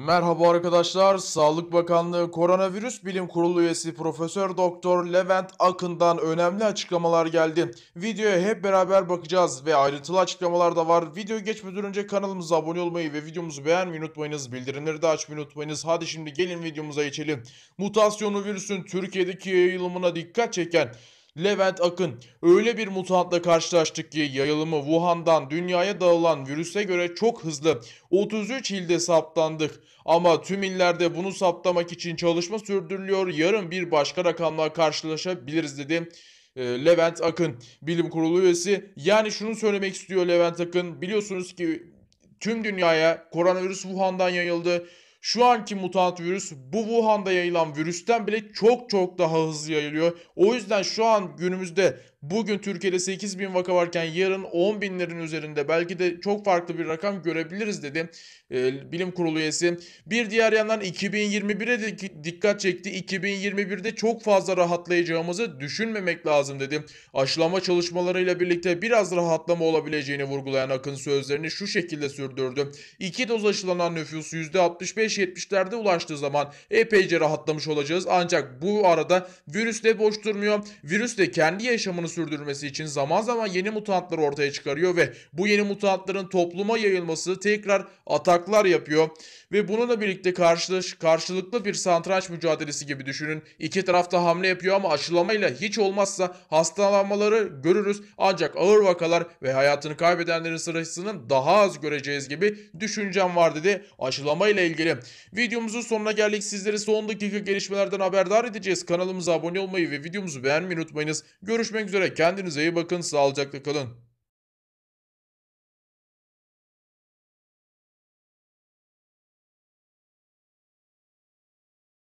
Merhaba arkadaşlar. Sağlık Bakanlığı Koronavirüs Bilim Kurulu üyesi Profesör Doktor Levent Akın'dan önemli açıklamalar geldi. Videoya hep beraber bakacağız ve ayrıntılı açıklamalar da var. Video geçmeden önce kanalımıza abone olmayı ve videomuzu beğenmeyi unutmayınız. Bildirimleri de açmayı unutmayınız. Hadi şimdi gelin videomuza geçelim. Mutasyonu virüsün Türkiye'deki yayılımına dikkat çeken Levent Akın, öyle bir mutantla karşılaştık ki yayılımı Wuhan'dan dünyaya dağılan virüse göre çok hızlı. 33 ilde saptandık ama tüm illerde bunu saptamak için çalışma sürdürülüyor. Yarın bir başka rakamla karşılaşabiliriz dedi. E, Levent Akın bilim kurulu üyesi. Yani şunu söylemek istiyor Levent Akın. Biliyorsunuz ki tüm dünyaya koronavirüs Wuhan'dan yayıldı. Şu anki mutant virüs bu Wuhan'da yayılan virüsten bile çok çok daha hızlı yayılıyor. O yüzden şu an günümüzde Bugün Türkiye'de 8 bin vaka varken yarın 10 binlerin üzerinde belki de çok farklı bir rakam görebiliriz dedi e, bilim kurulu üyesi. Bir diğer yandan 2021'e de dikkat çekti. 2021'de çok fazla rahatlayacağımızı düşünmemek lazım dedi. Aşılama çalışmalarıyla birlikte biraz rahatlama olabileceğini vurgulayan Akın sözlerini şu şekilde sürdürdü. İki doz aşılanan nüfus %65-70'lerde ulaştığı zaman epeyce rahatlamış olacağız. Ancak bu arada virüs de boş durmuyor. Virüs de kendi yaşamını varlığını sürdürmesi için zaman zaman yeni mutantları ortaya çıkarıyor ve bu yeni mutantların topluma yayılması tekrar ataklar yapıyor ve bununla birlikte karşı, karşılıklı bir santranç mücadelesi gibi düşünün. İki tarafta hamle yapıyor ama aşılamayla hiç olmazsa hastalanmaları görürüz ancak ağır vakalar ve hayatını kaybedenlerin sırasının daha az göreceğiz gibi düşüncem var dedi aşılamayla ilgili. Videomuzun sonuna geldik. Sizleri son dakika gelişmelerden haberdar edeceğiz. Kanalımıza abone olmayı ve videomuzu beğenmeyi unutmayınız. Görüşmek üzere üzere kendinize iyi bakın sağlıcakla kalın.